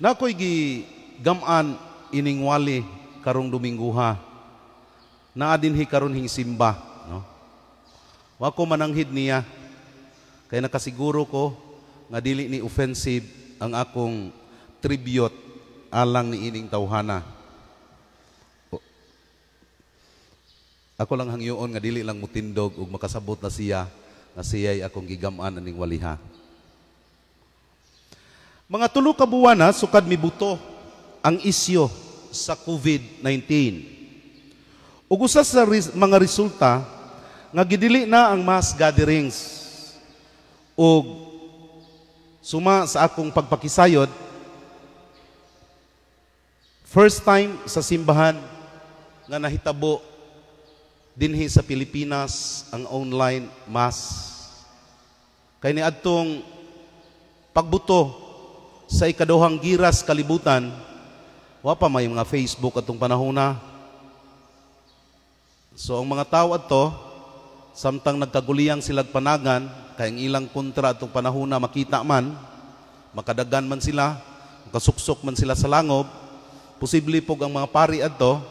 Na Nakoy gi gamaan wali karong Dominguha. adin hi karon hing simba, no? Wa ko mananghid niya kay nakasiguro ko nga dili ni offensive ang akong tribute alang ni ining tawhana. Ako lang hangyoon nga dili lang mutindog ug makasabot na siya nga ay akong gigam-an aning waliha. Mga tulo ka buwana sukad mibuto ang isyo sa COVID-19. Ug usa sa res- mga resulta nga gidili na ang mass gatherings ug suma sa akong pagpakisayod first time sa simbahan nga nahitabo dinhi sa Pilipinas ang online mass kay ni adtong pagbuto sa ikaduhang giras kalibutan, wa pa may mga Facebook atong panahon na. So ang mga tao ato, samtang nagkaguliyang silag panagan, kayang ilang kontra atong panahon na makita man, makadagan man sila, makasuksok man sila sa langob, posible po ang mga pari ato,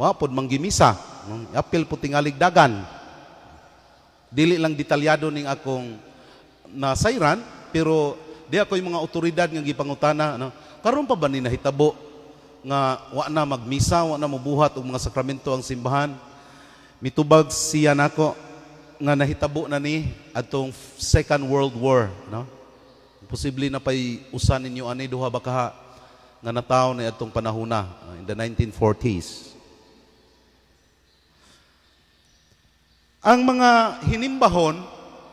wa pod manggimisa, apil po tingalig dagan. Dili lang detalyado ning akong nasayran, pero Diya ko yung mga otoridad nga gipangutana. No? Karon pa ba ni nahitabo nga wa na magmisa, wa na mubuhat og mga sakramento ang simbahan? Mitubag siya nako nga nahitabo na ni atong Second World War. No? Posible na pa'y usan ninyo ani duha baka nga nataw ni atong panahuna in the 1940s. Ang mga hinimbahon,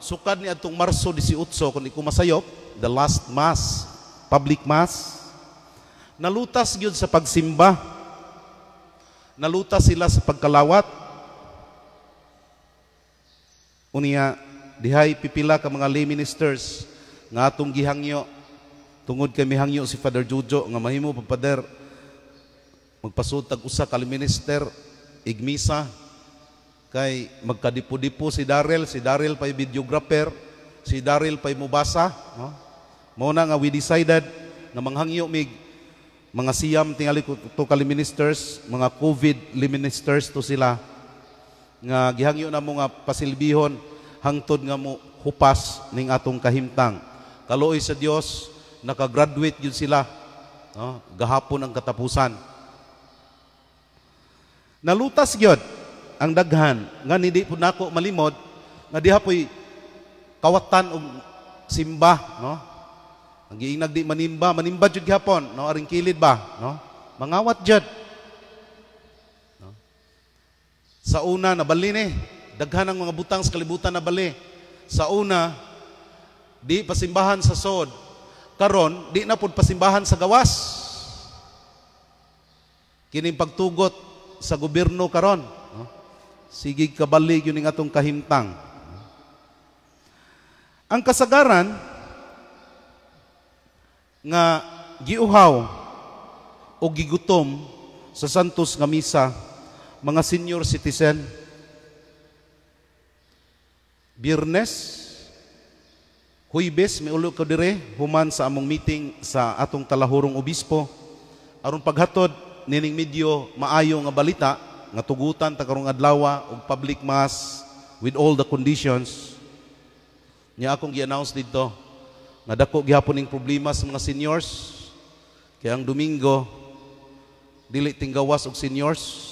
sukad ni atong Marso 18, kung ikumasayop, the last mass, public mass, nalutas gyud sa pagsimba. Nalutas sila sa pagkalawat. Unya dihay pipila ka mga lay ministers nga atong gihangyo tungod kay mihangyo si Father Jojo nga mahimo pa pader magpasud tag usa ka minister igmisa kay magkadipo-dipo si Daryl si Daryl pa'y videographer, si Daryl pa'y mubasa, no? Mao na nga we decided na manghangyo mig mga siyam tingali ko to kali ministers, mga COVID ministers to sila nga gihangyo na mo nga pasilbihon hangtod nga mo hupas ning atong kahimtang. Kaluoy sa Dios nakagraduate gyud sila. No? Gahapon ang katapusan. Nalutas gyud ang daghan nga hindi po nako malimod nga diha po'y kawatan og simba no ang giinag nagdi manimba, manimba jud gihapon, no? Aring kilid ba, no? Mangawat jud. No? Sa una nabali ni, daghan ang mga butang sa kalibutan nabali. Sa una di pasimbahan sa sod. Karon di na pud pasimbahan sa gawas. Kining pagtugot sa gobyerno karon, no? Sigig kabali yun ang atong kahimtang. Ang kasagaran, nga giuhaw o gigutom sa Santos nga misa mga senior citizen Biyernes Huibes may ulo ko dire human sa among meeting sa atong talahurong obispo aron paghatod nining medyo maayo nga balita nga tugutan ta karong adlaw og public mass with all the conditions niya akong gi-announce didto nga dako gihapon ning problema sa mga seniors. Kaya ang Domingo dili tinggawas og seniors.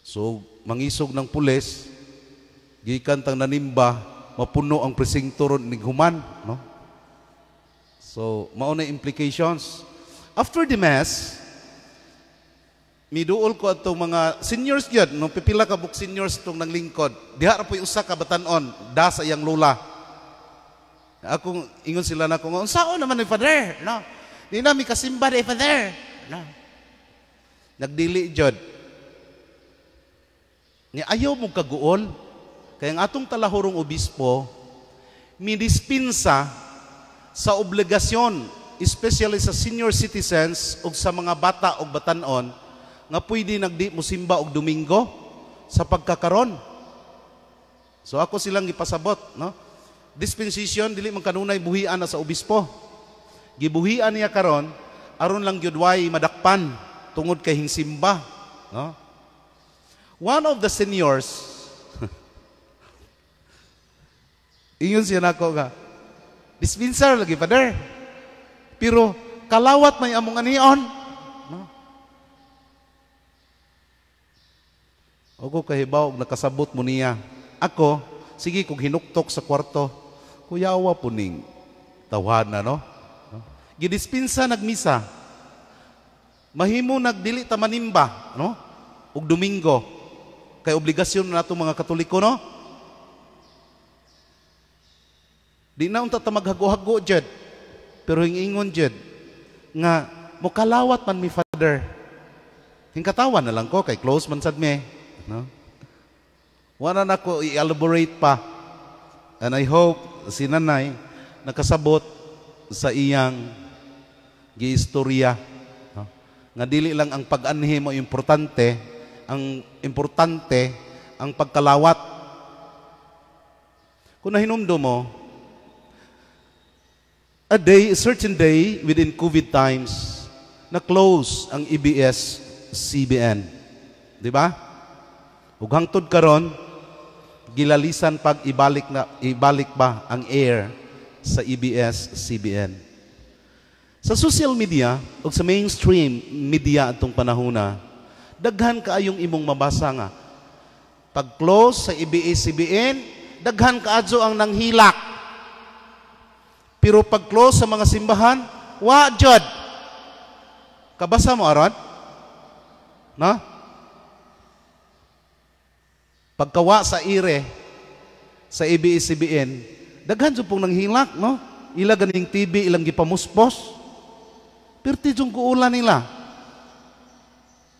So mangisog ng pulis gikan tang nanimba mapuno ang presinto ron ning human, no? So mao na implications. After the mass, miduol ko ato mga seniors gyud no pipila ka buk seniors tong naglingkod diha ra po usa ka batan-on da sa iyang lula Akong ingon sila na kung unsaon naman ni father, no. Di na mi kasimba ni father, no. Nagdili jud. Ni ayaw mo kaguol kay ang atong talahorong obispo midispensa sa obligasyon especially sa senior citizens ug sa mga bata ug batan-on nga pwede nagdi musimba og Domingo sa pagkakaron. So ako silang gipasabot, no? dispensation dili man kanunay buhian na sa obispo. Gibuhian niya karon aron lang gyud way madakpan tungod kay hingsimba, no? One of the seniors Ingon siya nako nga dispenser lagi father. Pero kalawat may among anion. No? Ogo kahibaw nakasabot mo niya. Ako sige kung hinuktok sa kwarto Kuyawa po ning tawhan na, no? Gidispensa nagmisa. Mahimo nagdili ta manimba, no? og Domingo. Kay obligasyon na nato mga Katoliko, no? Di na unta ta maghago-hago jud. Pero ingon jud nga mukalawat man mi father. Hingkatawan na lang ko kay close man sad mi, no? Wala na ko i-elaborate pa. And I hope si nanay nakasabot sa iyang giistorya no? nga dili lang ang pag-anhi mo importante ang importante ang pagkalawat kung nahinumdo mo a day a certain day within covid times na close ang EBS CBN di ba ug hangtod karon gilalisan pag ibalik, na, ibalik ba ang air sa EBS-CBN. Sa social media o sa mainstream media atong panahuna, daghan kaayong imong mabasa nga. Pag-close sa EBS-CBN, daghan kaadyo ang nanghilak. Pero pag-close sa mga simbahan, wa jud. Kabasa mo aron? Na? No? Pagkawa sa ire, sa ABS-CBN, daghan jud pong nanghilak, no? Ila ganing TV, ilang gipamuspos. Pirti jung kuula nila.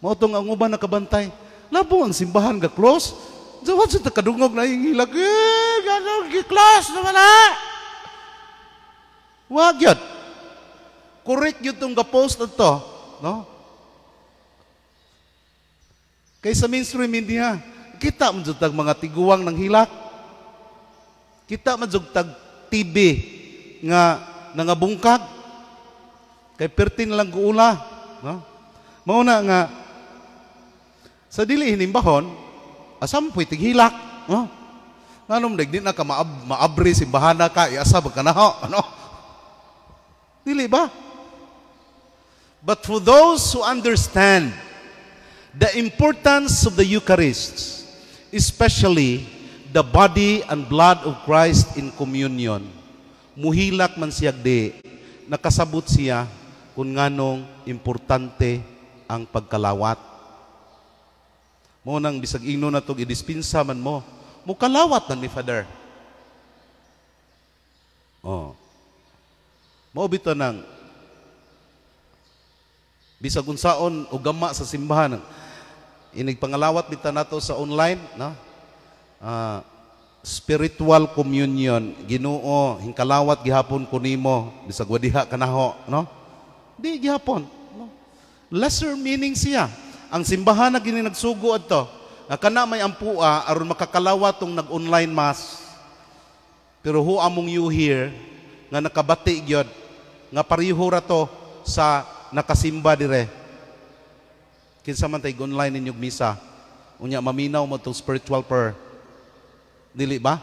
Mao tong ang uban nakabantay. Labo ang simbahan ga close. Jawad sa kadungog na yung hilak. Eh, gagawin gi-close na wala. Wag yun. Correct yun itong ga-post na to. No? Kaysa mainstream, hindi ha kita man jud tag mga tiguang ng hilak. Kita man jud nga nangabungkag. Kay pertin lang guula, no? Mao na nga sa dili hinimbahon, asampoy tig hilak, no? Nanom dagdi na ka maab, maabri simbahana ka, iasa eh, ka na ho, ano? Dili ba? But for those who understand the importance of the Eucharist, especially the body and blood of Christ in communion. Muhilak man siya di, nakasabot siya kung nganong importante ang pagkalawat. Mo nang bisag ino na tog idispensa man mo, mukalawat na ni Father. Oh. Mao bito nang bisag unsaon o gama sa simbahan inig pangalawat bitaw nato sa online no uh, spiritual communion Ginoo hingkalawat gihapon ko nimo bisag wadiha kanaho no di gihapon no? lesser meaning siya ang simbahan na gininagsugo adto nga kana may ampua aron makakalawat tong nag-online mass pero who among you here nga nakabati gyud nga pareho ra to sa nakasimba dire Kinsa man tay online ninyog misa. Unya maminaw mo tong spiritual prayer. Dili ba?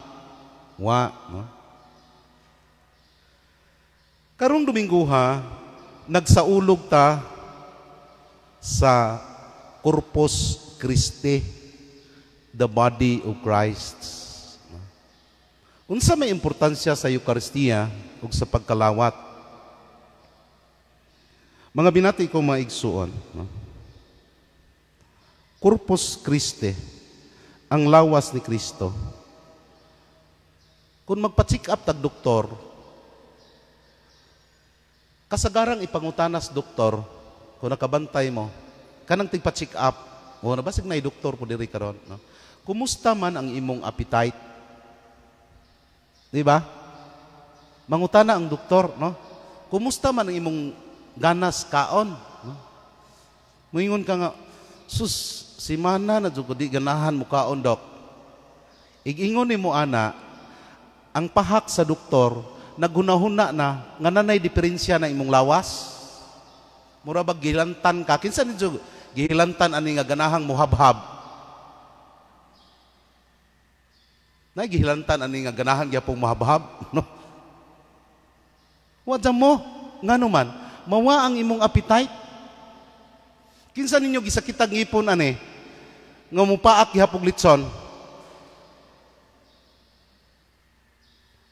Wa, no? Karong Dominguha, nagsaulog ta sa Corpus Christi, the body of Christ. Unsa may importansya sa Eukaristiya ug sa pagkalawat? Mga binati ko maigsuon, no? Corpus Christi, ang lawas ni Kristo. Kung magpa-check up tag doktor, kasagarang ipangutanas doktor, kung nakabantay mo, kanang tigpa-check up, o na basig na doktor po diri karon, no? Kumusta man ang imong appetite? Di ba? Mangutana ang doktor, no? Kumusta man ang imong ganas kaon? No? Moingon ka nga, sus, Si mana na jud di ganahan mukaon dok. Igingon ni mo ana ang pahak sa doktor nagunahuna na nga nanay diferensya na imong lawas. Mura ba gilantan ka kinsa ni jud gihilantan ani nga ganahang muhabhab. gihilantan ani nga ganahan gyapong muhabhab, no? Wadya mo, ngano man, mawa ang imong appetite. Kinsa ninyo gisakit ang ipon ani? nga mupaak gihapog litson.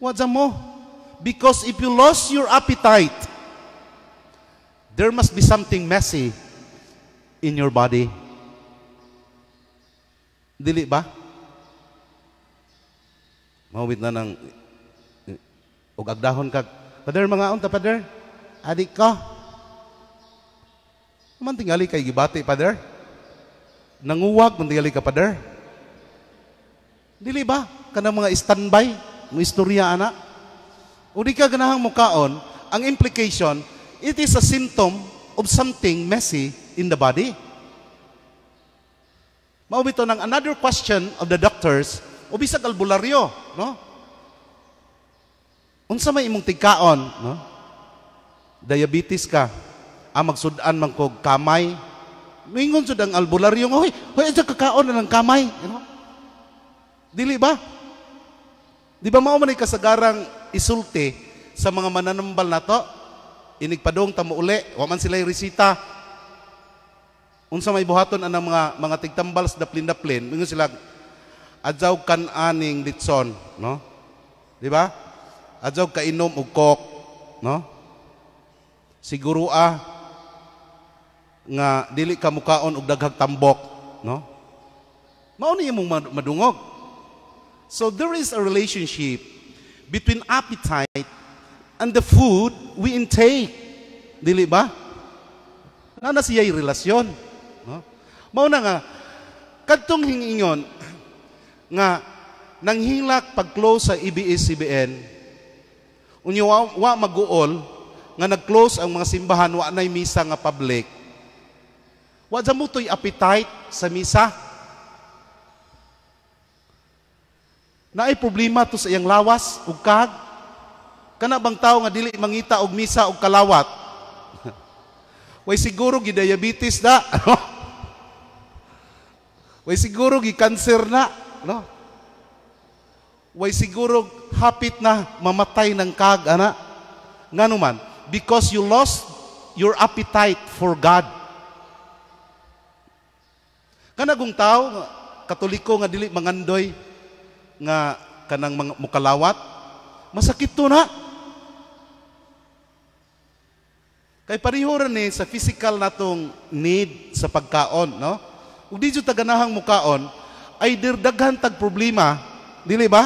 Wadza mo. Because if you lost your appetite, there must be something messy in your body. Dili ba? Mawit na ng ug agdahon kag Pader mga unta pader. Adik ko. Man tingali kay gibati pader. Nanguwag man tingali ka, Father. Dili ba? Kana mga standby, mga istorya, ana. O di ka ganahang mukaon, ang implication, it is a symptom of something messy in the body. Maubito ng another question of the doctors, o bisag albularyo, no? Unsa may imong tigkaon, no? Diabetes ka, ah, magsudan man kog kamay, Mingon sud ang albularyo nga, hoy, hoy, sa kakaon na ng kamay. You know? Dili ba? Di ba mao man kasagarang isulti sa mga mananambal na to? Inigpadong tamo uli, wa man sila resita. Unsa may buhaton ang mga mga tigtambal sa daplin-daplin, mingon sila adzaw kan aning litson, no? Di ba? Adzaw kainom og kok, no? Siguro ah, nga dili ka mukaon og daghang tambok, no? Mao ni imong madungog. So there is a relationship between appetite and the food we intake. Dili ba? Na na siya'y relasyon. No? Mao na nga, kadtong hingingon nga nanghilak pag-close sa EBS-CBN, unyo wa, wa maguol nga nag-close ang mga simbahan, wa na'y misa nga public, Wa jamutoy appetite sa misa. Naay problema to sa iyang lawas ug kag. Kana bang tao nga dili mangita og misa og kalawat? Way siguro gi diabetes na. Way siguro gi cancer na, no? Way siguro hapit na mamatay ng kag ana. Nga naman, because you lost your appetite for God. Kanagong tao, katoliko nga dili mangandoy nga kanang mga mukalawat, masakit to na. Kay pariho rin ni sa physical natong need sa pagkaon, no? Ug di jud taganahang mukaon ay dirdaghan tag problema, dili ba?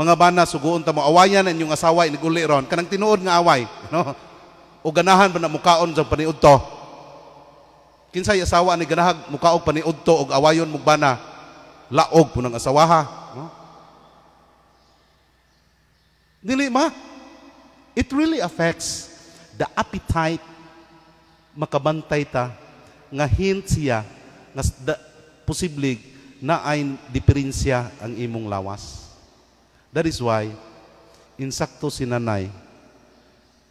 Mga bana suguon ta mo awayan ang inyong asawa iniguli ron kanang tinuod nga away, no? O ganahan ba na mukaon sa paniudto? Kinsay asawa ni ganahag mukaog paniudto og awayon mugbana laog punang asawaha, no? Dili ma. It really affects the appetite makabantay ta nga hint siya nga da, posible na ay diferensya ang imong lawas. That is why insakto si nanay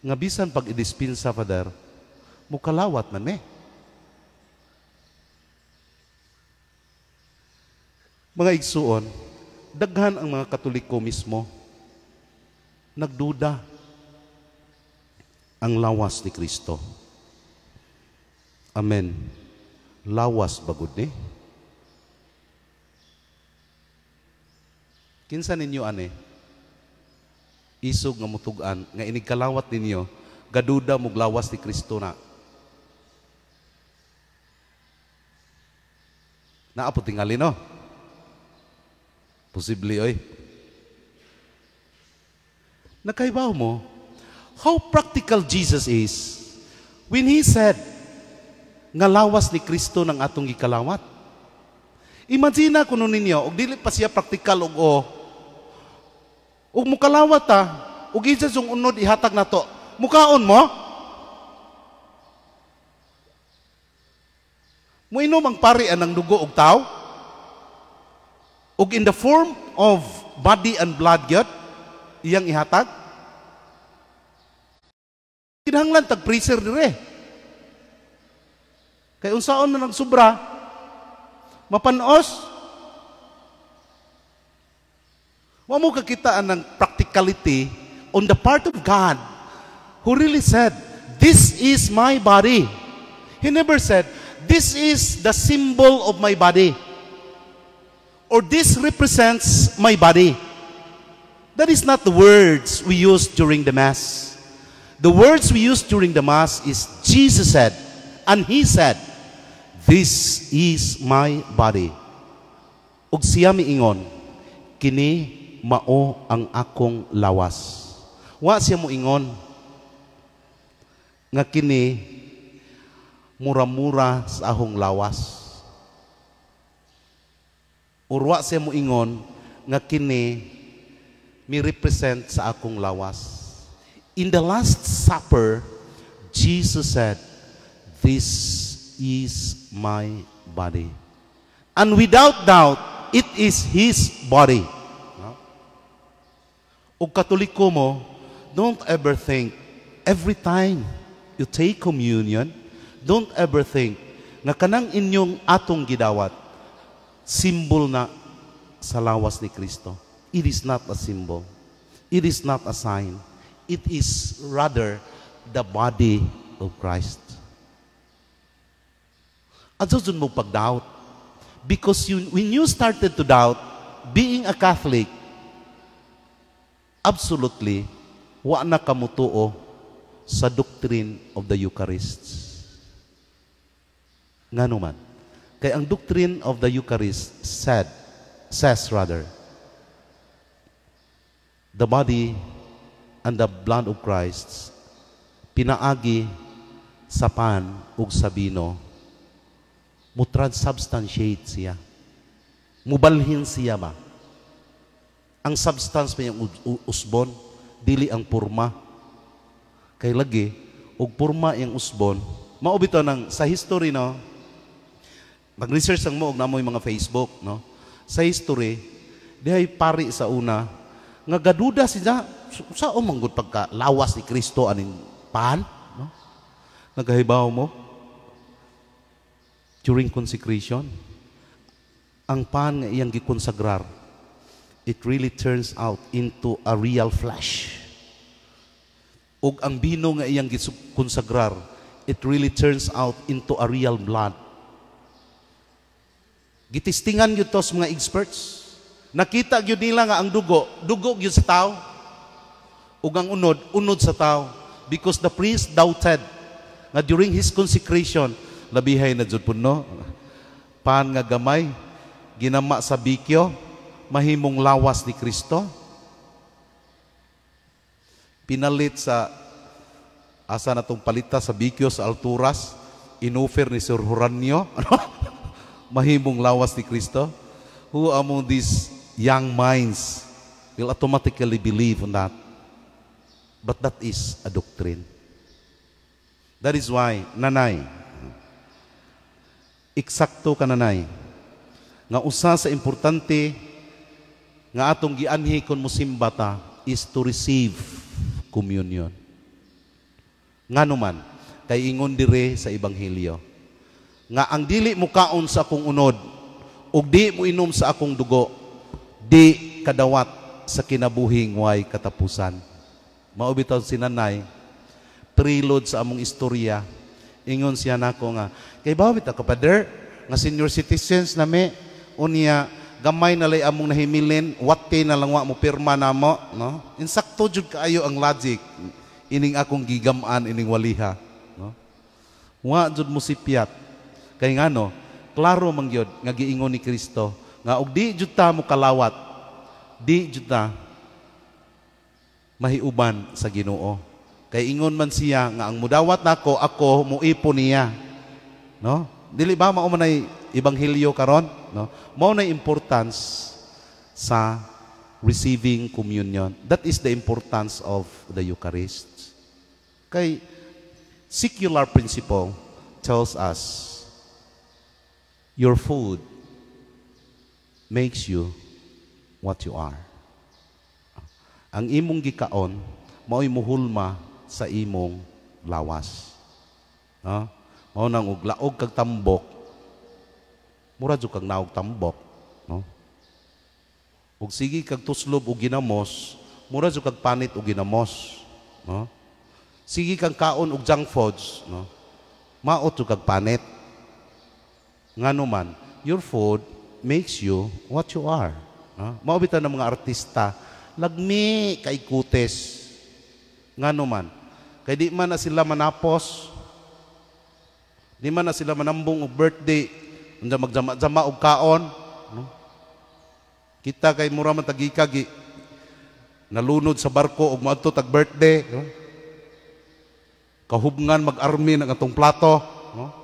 nga bisan pag idispensa father mukalawat man eh. Mga igsuon, daghan ang mga katoliko mismo nagduda ang lawas ni Kristo. Amen. Lawas bagod ni. Kinsa ninyo ane? Isog nga mutugan nga inigkalawat ninyo gaduda mog lawas ni Kristo na. Naapo tingali no? Posible, oy. Nakaibaw mo, how practical Jesus is when He said, ngalawas ni Kristo ng atong ikalawat. Imagina kuno ninyo, og dili pa siya praktikal og o, og mukalawat ta, ah, og Jesus yung unod ihatag nato, mukaon mo? Muinom mang pari anang dugo og tao? ug in the form of body and blood gyud iyang ihatag kinahanglan tag preser dire kay unsaon na nagsubra mapanos wa mo kita practicality on the part of God who really said this is my body he never said this is the symbol of my body or this represents my body. That is not the words we use during the Mass. The words we use during the Mass is Jesus said, and He said, This is my body. Og siya miingon, kini mao ang akong lawas. Wa siya mo ingon, nga kini mura-mura sa lawas. Urwa sa mo ingon nga kini mi represent sa akong lawas. In the last supper, Jesus said, "This is my body." And without doubt, it is his body. No? O katoliko mo, don't ever think every time you take communion, don't ever think nga kanang inyong atong gidawat symbol na sa lawas ni Kristo. It is not a symbol. It is not a sign. It is rather the body of Christ. At doon mo pag-doubt. Because you, when you started to doubt, being a Catholic, absolutely, wa na kamutuo sa doctrine of the Eucharist. Nga naman. Kaya ang doctrine of the Eucharist said, says rather, the body and the blood of Christ pinaagi sa pan ug sa bino mo transubstantiate siya mubalhin siya ba ang substance pa yung usbon dili ang purma kay lagi og purma yung usbon mao bitaw nang sa history no Mag-research ang mo, og mo mga Facebook, no? Sa history, dihay pari sa una, nga gaduda siya, sa umanggod pagka lawas ni Kristo aning pan, no? Nagahibaw mo, during consecration, ang pan nga iyang gikonsagrar, it really turns out into a real flesh. Ug ang bino nga iyang gikonsagrar, it really turns out into a real blood Gitistingan yun to sa mga experts. Nakita yun nila nga ang dugo, dugo yun sa tao. Ug ang unod, unod sa tao. Because the priest doubted nga during his consecration, labihay na jud puno, pan nga gamay, ginama sa bikyo, mahimong lawas ni Kristo. Pinalit sa asa na tong palita sa bikyo sa alturas, inofer ni Sir Huranio. Ano? mahimong lawas ni Kristo, who among these young minds will automatically believe on that? But that is a doctrine. That is why, nanay, eksakto ka nanay, nga usa sa importante nga atong gianhi kon musimba is to receive communion. Nga naman, kay ingon dire sa Ebanghelyo nga ang dili mo kaon sa akong unod ug di mo inom sa akong dugo di kadawat sa kinabuhing way katapusan maubitaw si nanay preload sa among istorya ingon siya nako nga kay bawit ako pader nga senior citizens nami unya gamay na lay among nahimilin watte na lang wa mo pirma namo no insakto jud kaayo ang logic ining akong gigam gigamaan ining waliha no wa jud mo sipyat Kay ngano, klaro man gyud nga giingon ni Kristo nga og di juta mo kalawat, di juta mahiuban sa Ginoo. Kay ingon man siya nga ang mudawat nako ako muipo niya. No? Dili ba mao man ebanghelyo karon, no? Mao na importance sa receiving communion. That is the importance of the Eucharist. Kay secular principle tells us Your food makes you what you are. Ang imong gikaon, mao'y muhulma sa imong lawas. Ha? Mao nang uglaog kag tambok. Mura jud kag naog tambok, no? Og sige kag tuslob og ginamos, mura jud kag panit og ginamos, no? Sige kang kaon og junk foods, no? Mao jud kag panit. Nganuman, your food makes you what you are. Ha? Maubitan ng mga artista, lagmi kay kutes. Nganuman, kay di man na sila manapos, di man na sila manambong o birthday, unda magjama-jama og kaon, no? Kita kay mura man tagikagi nalunod sa barko og moadto tag birthday, no? Kahubngan mag-army ng atong plato, no?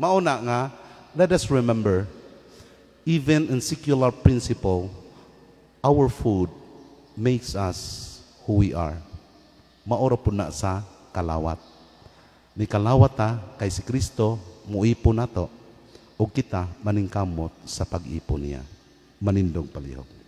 Mauna nga, let us remember, even in secular principle, our food makes us who we are. Maura po na sa kalawat. Ni kalawat ta, ah, kay si Kristo, muipo na to, o kita maningkamot sa pag-ipo niya. Manindong palihog.